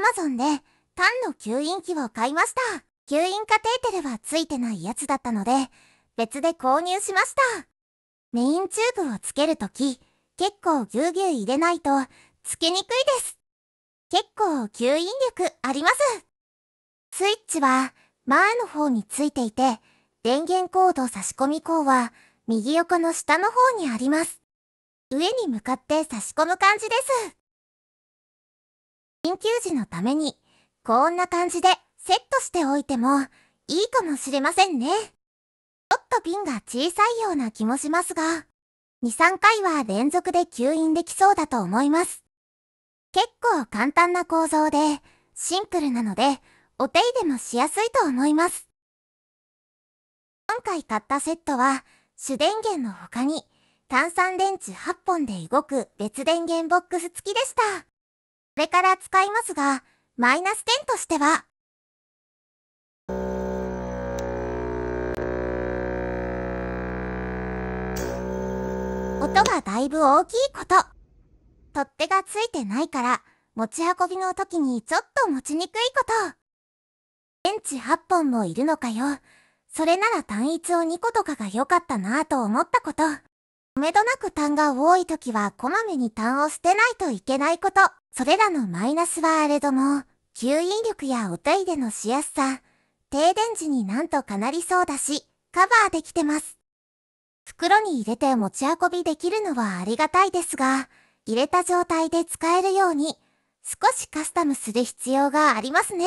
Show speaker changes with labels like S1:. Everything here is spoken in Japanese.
S1: Amazon でンの吸引器を買いました。吸引カテーテルはついてないやつだったので、別で購入しました。メインチューブをつけるとき、結構ぎゅうぎゅう入れないと、つけにくいです。結構吸引力あります。スイッチは前の方についていて、電源コード差し込み口は右横の下の方にあります。上に向かって差し込む感じです。緊急時のために、こんな感じでセットしておいてもいいかもしれませんね。ちょっと瓶が小さいような気もしますが、2、3回は連続で吸引できそうだと思います。結構簡単な構造で、シンプルなので、お手入れもしやすいと思います。今回買ったセットは、主電源の他に、単三電池8本で動く別電源ボックス付きでした。れから使いますが、マイナス点としては、音がだいぶ大きいこと。取っ手がついてないから、持ち運びの時にちょっと持ちにくいこと。電池8本もいるのかよ。それなら単一を2個とかが良かったなぁと思ったこと。めどなく痰が多い時はこまめに痰を捨てないといけないこと。それらのマイナスはあれども、吸引力やお手入れのしやすさ、停電時になんとかなりそうだし、カバーできてます。袋に入れて持ち運びできるのはありがたいですが、入れた状態で使えるように、少しカスタムする必要がありますね。